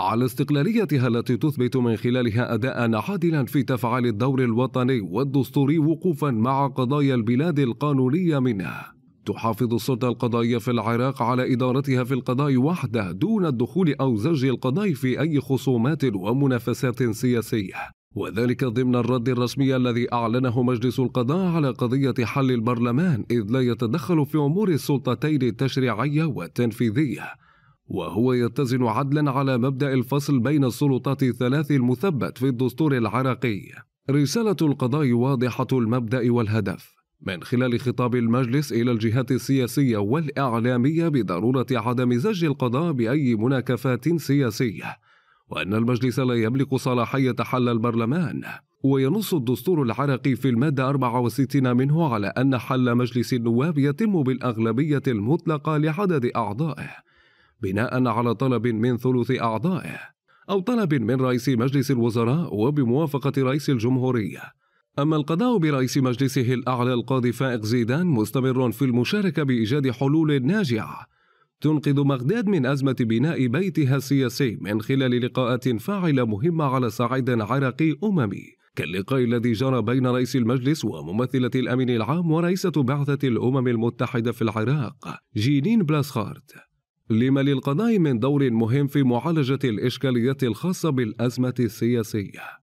على استقلاليتها التي تثبت من خلالها أداء عادلا في تفعيل الدور الوطني والدستوري وقوفا مع قضايا البلاد القانونية منها تحافظ السلطة القضائية في العراق على إدارتها في القضاء وحده دون الدخول أو زج القضاء في أي خصومات ومنافسات سياسية وذلك ضمن الرد الرسمي الذي أعلنه مجلس القضاء على قضية حل البرلمان إذ لا يتدخل في أمور السلطتين التشريعية والتنفيذية وهو يتزن عدلا على مبدأ الفصل بين السلطات الثلاث المثبت في الدستور العراقي. رسالة القضاء واضحة المبدأ والهدف، من خلال خطاب المجلس إلى الجهات السياسية والإعلامية بضرورة عدم زج القضاء بأي مناكفات سياسية، وأن المجلس لا يملك صلاحية حل البرلمان. وينص الدستور العراقي في المادة 64 منه على أن حل مجلس النواب يتم بالأغلبية المطلقة لعدد أعضائه بناء على طلب من ثلث أعضائه أو طلب من رئيس مجلس الوزراء وبموافقة رئيس الجمهورية أما القضاء برئيس مجلسه الأعلى القاضي فائق زيدان مستمر في المشاركة بإيجاد حلول ناجعة تنقذ بغداد من أزمة بناء بيتها السياسي من خلال لقاءات فاعلة مهمة على صعيد عراقي أممي كاللقاء الذي جرى بين رئيس المجلس وممثلة الأمين العام ورئيسة بعثة الأمم المتحدة في العراق جينين بلاسخارت لما للقناة من دور مهم في معالجة الإشكاليات الخاصة بالأزمة السياسية